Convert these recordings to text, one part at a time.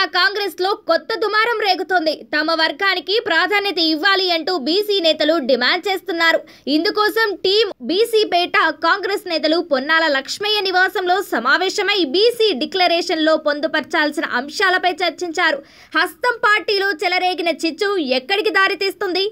తెలంగాణ కాంగ్రెస్ లో కొత్త దుమారం రేగుతోంది తమ వర్గానికి ప్రాధాన్యత ఇవ్వాలి అంటూ బీసీ నేతలు డిమాండ్ చేస్తున్నారు ఇందుకోసం టీం పేట కాంగ్రెస్ నేతలు పొన్నాల లక్ష్మయ్య నివాసంలో సమావేశమై బీసీ డిక్లరేషన్ లో పొందుపరచాల్సిన అంశాలపై చర్చించారు హస్తం పార్టీలో చెలరేగిన చిచ్చు ఎక్కడికి దారితీస్తుంది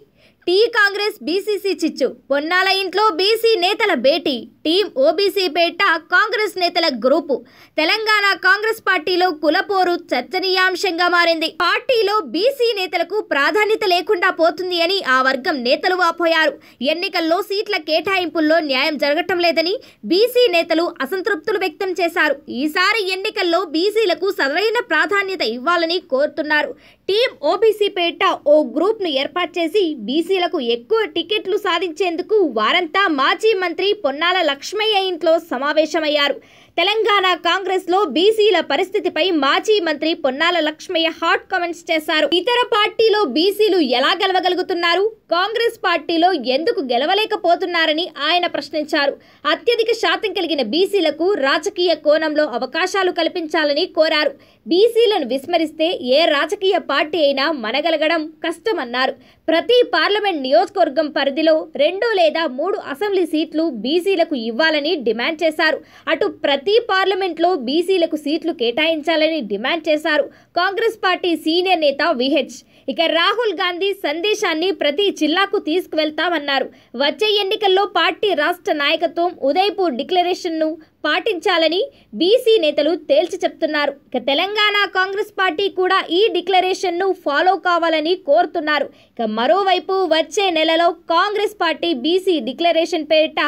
టీ కాంగ్రెస్ బీసీసీ చిచ్చు పొన్నాల ఇంట్లో బీసీ నేతల భేటీ టీం ఓబీసీ పేట కాంగ్రెస్ నేతల గ్రూపు తెలంగాణ కాంగ్రెస్ పార్టీలో కులపోరు చర్చనీయాంశంగా మారింది పార్టీలో బీసీ నేతలకు ప్రాధాన్యత లేకుండా పోతుంది అని ఆ వర్గం నేతలు వాపోయారు ఎన్నికల్లో సీట్ల కేటాయింపుల్లో న్యాయం జరగటం లేదని బీసీ నేతలు అసంతృప్తులు వ్యక్తం చేశారు ఈసారి ఎన్నికల్లో బీసీలకు సరైన ప్రాధాన్యత ఇవ్వాలని కోరుతున్నారు టీం ఓబీసీ పేట ఓ గ్రూప్ను ఏర్పాటు చేసి బీసీలకు ఎక్కువ టికెట్లు సాధించేందుకు వారంతా మాజీ మంత్రి పొన్నాల లక్ష్మయ్య ఇంట్లో సమావేశమయ్యారు తెలంగాణ కాంగ్రెస్ లో బీసీల పరిస్థితిపై మాజీ మంత్రి పొన్నాల లక్ష్మయ్య హాట్ కామెంట్స్ చేశారు ఇతర పార్టీలో బీసీలు ఎలా గెలవగలుగుతున్నారు కాంగ్రెస్ పార్టీలో ఎందుకు గెలవలేకపోతున్నారని ఆయన ప్రశ్నించారు అత్యధిక శాతం కలిగిన బీసీలకు రాజకీయ కోణంలో అవకాశాలు కల్పించాలని కోరారు బీసీలను విస్మరిస్తే ఏ రాజకీయ పార్టీ అయినా మనగలగడం కష్టమన్నారు ప్రతి పార్లమెంట్ నియోజకవర్గం పరిధిలో రెండు లేదా మూడు అసెంబ్లీ సీట్లు బీసీలకు ఇవ్వాలని డిమాండ్ చేశారు అటు ప్రతి పార్లమెంట్లో బీసీలకు సీట్లు కేటాయించాలని డిమాండ్ చేశారు కాంగ్రెస్ పార్టీ సీనియర్ నేత విహెచ్ ఇక రాహుల్ గాంధీ సందేశాన్ని ప్రతి జిల్లాకు తీసుకువెళ్తామన్నారు వచ్చే ఎన్నికల్లో పార్టీ రాష్ట్ర నాయకత్వం ఉదయపూర్ డిక్లరేషన్ను పాటించాలని బీసీ నేతలు తేల్చి చెప్తున్నారు ఇక తెలంగాణ కాంగ్రెస్ పార్టీ కూడా ఈ డిక్లరేషన్ను ఫాలో కావాలని కోరుతున్నారు ఇక మరోవైపు వచ్చే నెలలో కాంగ్రెస్ పార్టీ బీసీ డిక్లరేషన్ పేరిట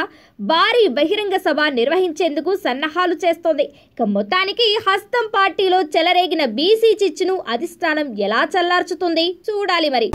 భారీ బహిరంగ సభ నిర్వహించేందుకు సన్నాహాలు చేస్తోంది ఇక మొత్తానికి హస్తం పార్టీలో చెలరేగిన బీసీ చిచ్చును అధిష్టానం ఎలా చల్లార్చుతుంది చూడాలి మరి